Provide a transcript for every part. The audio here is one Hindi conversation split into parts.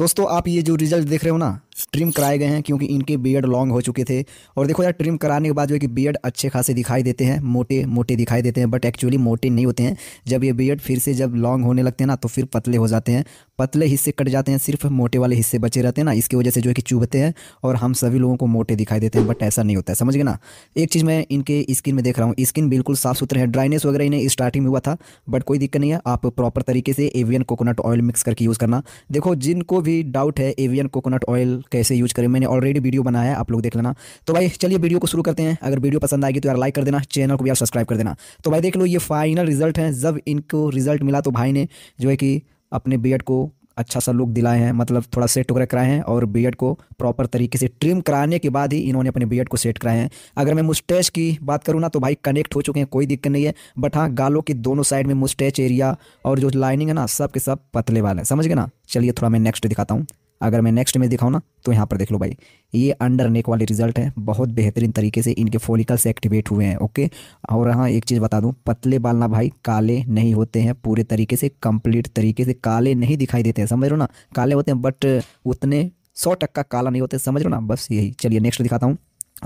दोस्तों आप ये जो रिजल्ट देख रहे हो ना ट्रिम कराए गए हैं क्योंकि इनके बियड लॉन्ग हो चुके थे और देखो यार ट्रिम कराने के बाद जो है कि बियड अच्छे खासे दिखाई देते हैं मोटे मोटे दिखाई देते हैं बट एक्चुअली मोटे नहीं होते हैं जब ये बियड फिर से जब लॉन्ग होने लगते हैं ना तो फिर पतले हो जाते हैं पतले हिस्से कट जाते हैं सिर्फ मोटे वाले हिस्से बचे रहते हैं ना इसकी वजह से जो है कि चुभते हैं और हम सभी लोगों को मोटे दिखाई देते हैं बट ऐसा नहीं होता है समझ गए ना एक चीज़ मैं इनके स्किन में देख रहा हूँ स्किन बिल्कुल साफ सुथरे हैं ड्राइनेस वगैरह इन्हें स्टार्टिंग में हुआ था बट कोई दिक्कत नहीं है आप प्रॉपर तरीके से एवियन कोकोनट ऑयल मिक्स करके यूज़ करना देखो जिनको भी डाउट है एवियन कोकोनट ऑयल कैसे यूज़ करें मैंने ऑलरेडी वीडियो बनाया है आप लोग देख लेना तो भाई चलिए वीडियो को शुरू करते हैं अगर वीडियो पसंद आएगी तो यार लाइक कर देना चैनल को भी यार सब्सक्राइब कर देना तो भाई देख लो ये फाइनल रिजल्ट है जब इनको रिजल्ट मिला तो भाई ने जो है कि अपने बियड को अच्छा सा लुक दिलाए हैं मतलब थोड़ा सेट वगैरह कराए हैं और बियड को प्रॉपर तरीके से ट्रिम कराने के बाद ही इन्होंने अपने बियड को सेट कराए हैं अगर मैं मुस्टैच की बात करूँ ना तो भाई कनेक्ट हो चुके हैं कोई दिक्कत नहीं है बट हाँ गालों की दोनों साइड में मुस्टैच एरिया और जो लाइनिंग है ना सब के सब पतले वाले हैं समझ गए ना चलिए थोड़ा मैं नेक्स्ट दिखाता हूँ अगर मैं नेक्स्ट इमेज दिखाऊँ ना तो यहाँ पर देख लो भाई ये अंडर नेक वाले रिजल्ट है बहुत बेहतरीन तरीके से इनके फोलिकल्स एक्टिवेट हुए हैं ओके और हाँ एक चीज़ बता दूँ पतले बाल ना भाई काले नहीं होते हैं पूरे तरीके से कंप्लीट तरीके से काले नहीं दिखाई देते हैं समझ लो ना काले होते हैं बट उतने सौ टक्का काला नहीं होते समझ लो ना बस यही चलिए नेक्स्ट दिखाता हूँ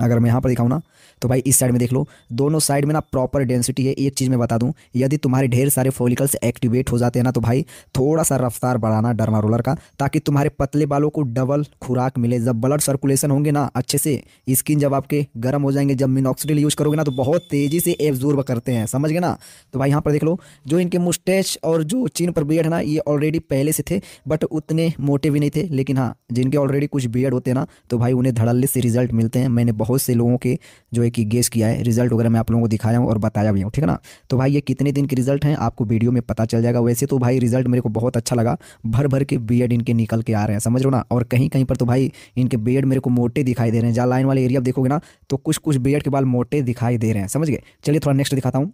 अगर मैं यहाँ पर दिखाऊँ ना तो भाई इस साइड में देख लो दोनों साइड में ना प्रॉपर डेंसिटी है एक चीज़ मैं बता दूँ यदि तुम्हारे ढेर सारे फॉलिकल्स एक्टिवेट हो जाते हैं ना तो भाई थोड़ा सा रफ्तार बढ़ाना डरमा रोलर का ताकि तुम्हारे पतले बालों को डबल खुराक मिले जब ब्लड सर्कुलेशन होंगे ना अच्छे से स्किन जब आपके गर्म हो जाएंगे जब मिनॉक्सिडिल यूज़ करोगे ना तो बहुत तेज़ी से एब्जॉर्ब करते हैं समझ गए ना तो भाई यहाँ पर देख लो जो इनके मुस्टैच और जो चिन पर बियड है ना ये ऑलरेडी पहले से थे बट उतने मोटे भी नहीं थे लेकिन हाँ जिनके ऑलरेडी कुछ बियड होते हैं ना तो भाई उन्हें धड़ल्ले से रिजल्ट मिलते हैं मैंने बहुत बहुत से लोगों के जो है कि गेस किया है रिजल्ट वगैरह मैं आप लोगों को दिखाया हूँ और बताया भी हूँ ठीक है ना तो भाई ये कितने दिन के रिजल्ट हैं आपको वीडियो में पता चल जाएगा वैसे तो भाई रिजल्ट मेरे को बहुत अच्छा लगा भर भर के बी इनके निकल के आ रहे हैं समझ लो ना और कहीं कहीं पर तो भाई इनके बी मेरे को मोटे दिखाई दे रहे हैं जहाँ लाइन वाले एरिया देखोगे ना तो कुछ कुछ बी के बाल मोटे दिखाई दे रहे हैं समझ गए चलिए थोड़ा नेक्स्ट दिखाता हूँ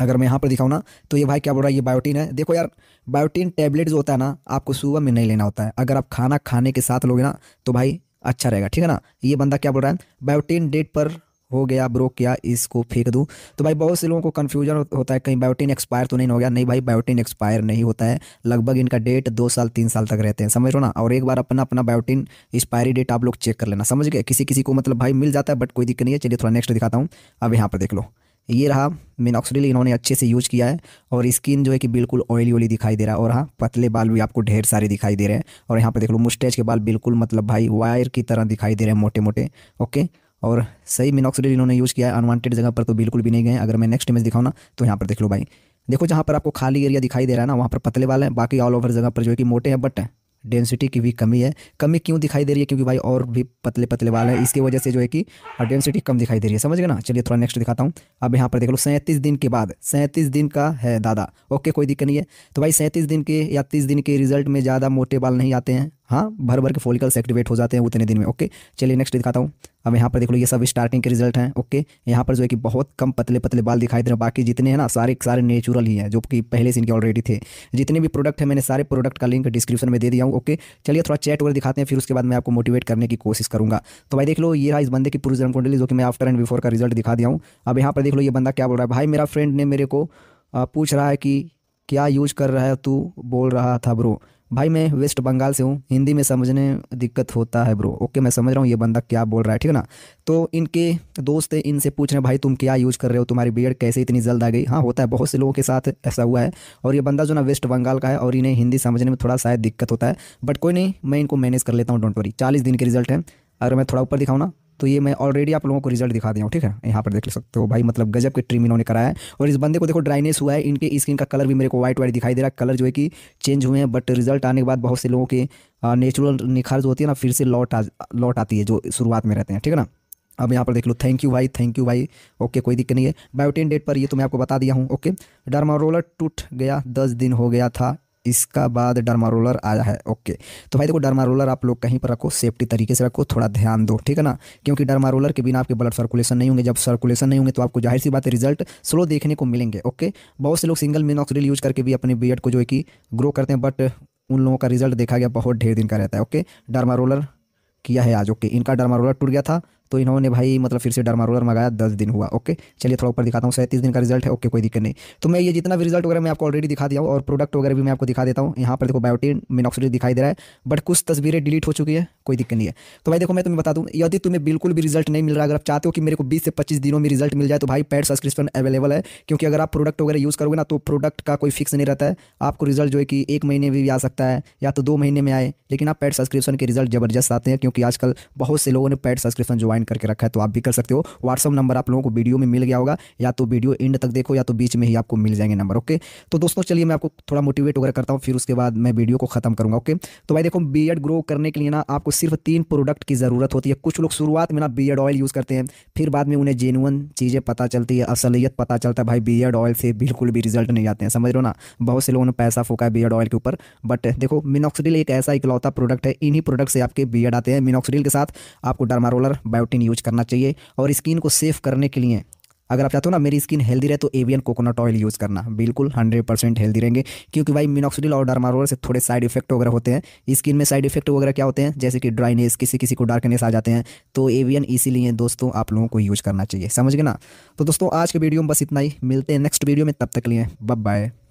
अगर मैं यहाँ पर दिखाऊँ ना तो ये भाई क्या बोल रहा है ये बायोटीन है देखो यार बायोटीन टैबलेट जो होता है ना आपको सुबह में नहीं लेना होता है अगर आप खाना खाने के साथ लोगे ना तो भाई अच्छा रहेगा ठीक है ना ये बंदा क्या बोल रहा है बायोटीन डेट पर हो गया ब्रो क्या इसको फेंक दूँ तो भाई बहुत से लोगों को कन्फ्यूजन होता है कहीं बायोटीन एक्सपायर तो नहीं हो गया नहीं भाई बायोटीन एक्सपायर नहीं होता है लगभग इनका डेट दो साल तीन साल तक रहते हैं समझ लो ना और एक बार अपना अपना बायोटीन एक्सपायरी डेट आप लोग चेक कर लेना समझ गए किसी किसी को मतलब भाई मिल जाता है बट कोई दिक्कत नहीं है चलिए थोड़ा नेक्स्ट दिखाता हूँ अब यहाँ पर देख लो ये रहा मिनॉक्सडिल इन्होंने अच्छे से यूज किया है और स्किन जो है कि बिल्कुल ऑयली ऑयली दिखाई दे रहा है और हाँ पतले बाल भी आपको ढेर सारे दिखाई दे रहे हैं और यहाँ पे देख लो मुस्टेज के बाल बिल्कुल मतलब भाई वायर की तरह दिखाई दे रहे हैं मोटे मोटे ओके और सही मिनॉक्सिडिल इन्होंने यूज़ किया है अनवांटेड जगह पर तो बिल्कुल भी नहीं गए अगर मैं नेक्स्ट इमेज दिखाऊँ ना तो यहाँ पर देख लो भाई देखो जहाँ पर आपको खाली एरिया दिखाई दे रहा है ना वहाँ पर पतले वाले हैं बाकी ऑल ओवर जगह पर जो है कि मोटे हैं बट डेंसिटी की भी कमी है कमी क्यों दिखाई दे रही है क्योंकि भाई और भी पतले पतले बाल हैं हाँ। इसकी वजह से जो है कि डेंसिटी कम दिखाई दे रही है समझ गए ना चलिए थोड़ा नेक्स्ट दिखाता हूँ अब यहाँ पर देख लो सैंतीस दिन के बाद सैंतीस दिन का है दादा ओके कोई दिक्कत नहीं है तो भाई सैंतीस दिन के या तीस दिन के रिजल्ट में ज़्यादा मोटे बाल नहीं आते हैं हाँ भर भर के फोलिकल्स एक्टिवेट हो जाते हैं उतने दिन में ओके चलिए नेक्स्ट दिखाता हूँ अब यहाँ पर देख लो ये सब स्टार्टिंग के रिजल्ट हैं ओके यहाँ पर जो है कि बहुत कम पतले पतले बाल दिखाई दे रहे हैं बाकी जितने हैं ना सारे सारे नेचुरल ही हैं जो कि पहले से इनके ऑलरेडी थे जितने भी प्रोडक्ट है मैंने सारे प्रोडक्ट का लिंक डिस्क्रिप्शन में दे दिया हूँ ओके चलिए थोड़ा चैट वगैरह दिखाते हैं फिर उसके बाद मैं आपको मोटिवेट करने की कोशिश करूँगा तो भाई देख लो ये रहा इस बंदे की पूरी जन्म कुंडली जो कि मैं आफ्टर एंड बिफोर का रिजल्ट दिखा दिया हूँ अब यहाँ पर देख लो ये बंदा क्या बोल रहा है भाई मेरा फ्रेंड ने मेरे को पूछ रहा है कि क्या यूज कर रहा है तू बोल रहा था ब्रो भाई मैं वेस्ट बंगाल से हूँ हिंदी में समझने दिक्कत होता है ब्रो ओके मैं समझ रहा हूँ ये बंदा क्या बोल रहा है ठीक है ना तो इनके दोस्त इनसे पूछ रहे हैं भाई तुम क्या यूज़ कर रहे हो तुम्हारी बियड कैसे इतनी जल्द आ गई हाँ होता है बहुत से लोगों के साथ ऐसा हुआ है और ये बंदा जो ना वेस्ट बंगाल का है और इन्हें हिंदी समझने में थोड़ा शायद दिक्कत होता है बट कोई नहीं मैं इनको मैनेज कर लेता हूँ डोंट वरी चालीस दिन के रिजल्ट हैं अगर मैं थोड़ा ऊपर दिखाऊँ ना तो ये मैं ऑलरेडी आप लोगों को रिजल्ट दिखा दिया हूँ ठीक है यहाँ पर देख सकते हो भाई मतलब गजब के ट्रिम इन्होंने कराया है और इस बंदे को देखो ड्राइनेस हुआ है इनके स्किन का कलर भी मेरे को वाइट व्हाइट दिखाई दे रहा है कलर जो है कि चेंज हुए हैं बट रिजल्ट आने के बाद बहुत से लोगों के नेचुरल निखार जो होती है ना फिर से लौट आ लौट आती है जो शुरुआत में रहते हैं ठीक है ना अब यहाँ पर देख लो थैंक यू भाई थैंक यू भाई ओके कोई दिक्कत नहीं है बायोटेन डेट पर ये तो मैं आपको बता दिया हूँ ओके रोलर टूट गया दस दिन हो गया था इसका बाद डरमा रोलर आया है ओके तो भाई देखो डरमा रोलर आप लोग कहीं पर रखो सेफ्टी तरीके से रखो थोड़ा ध्यान दो ठीक है ना क्योंकि डरमा रोलर के बिना आपके ब्लड सर्कुलेशन नहीं होंगे जब सर्कुलेशन नहीं होंगे तो आपको जाहिर सी बात है रिजल्ट स्लो देखने को मिलेंगे ओके बहुत से लोग सिंगल मिनॉक्सिडिल यूज करके भी अपने बियड को जो है कि ग्रो करते हैं बट उन लोगों का रिजल्ट देखा गया बहुत ढेर दिन का रहता है ओके डरमा रोलर किया है आज ओके इनका डरमा रोलर टूट गया था तो इन्होंने भाई मतलब फिर से डरमा रोलर मंगाया दस दिन हुआ ओके चलिए थोड़ा ऊपर दिखाता हूँ सैंतीस दिन का रिजल्ट है ओके कोई दिक्कत नहीं तो मैं ये जितना भी रिजल्ट वगैरह मैं आपको ऑलरेडी दिखा दिया हूँ और प्रोडक्ट वगैरह भी मैं आपको दिखा देता हूँ यहाँ पर देखो बायोटीन मिनॉक्सिडिल दिखाई दे रहा है बट कुछ तस्वीरें डिलीट हो चुकी है कोई दिक्कत नहीं है तो भाई देखो मैं तुम्हें बता दूँ यदि तुम्हें बिल्कुल भी रिजल्ट नहीं मिल रहा अगर आप चाहते हो कि मेरे को बीस से पच्चीस दिनों में रिजल्ट मिल जाए तो भाई पेड सब्सक्रिप्शन अवेलेबल है क्योंकि अगर आप प्रोडक्ट वगैरह यूज़ करोगे ना तो प्रोडक्ट का कोई फिक्स नहीं रहता है आपको रिजल्ट जो है कि एक महीने में भी आ सकता है या तो दो महीने में आए लेकिन आप पेड सब्सक्रिप्शन के रिजल्ट जबरदस्त आते हैं क्योंकि आजकल बहुत से लोगों ने पेड सब्सक्रिप्शन ज्वाइन ज्वाइन करके रखा है तो आप भी कर सकते हो व्हाट्सअप नंबर आप लोगों को वीडियो में मिल गया होगा या तो वीडियो एंड तक देखो या तो बीच में ही आपको मिल जाएंगे नंबर ओके तो दोस्तों चलिए मैं आपको थोड़ा मोटिवेट वगैरह करता हूँ फिर उसके बाद मैं वीडियो को खत्म करूँगा ओके तो भाई देखो बी ग्रो करने के लिए ना आपको सिर्फ तीन प्रोडक्ट की ज़रूरत होती है कुछ लोग शुरुआत में ना बी ऑयल यूज़ करते हैं फिर बाद में उन्हें जेनुअन चीज़ें पता चलती है असलियत पता चलता है भाई बी ऑयल से बिल्कुल भी रिजल्ट नहीं आते हैं समझ रहे हो ना बहुत से लोगों ने पैसा फूका है बी ऑयल के ऊपर बट देखो मिनोक्सिडिल एक ऐसा इकलौता प्रोडक्ट है इन्हीं प्रोडक्ट से आपके बी आते हैं मिनोक्सिडिल के साथ आपको डरमारोलर बायो प्रोटीन यूज करना चाहिए और स्किन को सेफ करने के लिए अगर आप चाहते हो ना मेरी स्किन हेल्दी रहे तो एवियन कोकोनट ऑयल यूज़ करना बिल्कुल हंड्रेड परसेंट हेल्दी रहेंगे क्योंकि भाई मिनोक्सिडिल और डरमारोल से थोड़े साइड इफेक्ट वगैरह होते हैं स्किन में साइड इफेक्ट वगैरह क्या होते हैं जैसे कि ड्राइनेस किसी किसी को डार्कनेस आ जाते हैं तो एवियन इसीलिए दोस्तों आप लोगों को यूज़ करना चाहिए समझ गए ना तो दोस्तों आज के वीडियो में बस इतना ही मिलते हैं नेक्स्ट वीडियो में तब तक लिए बब बाय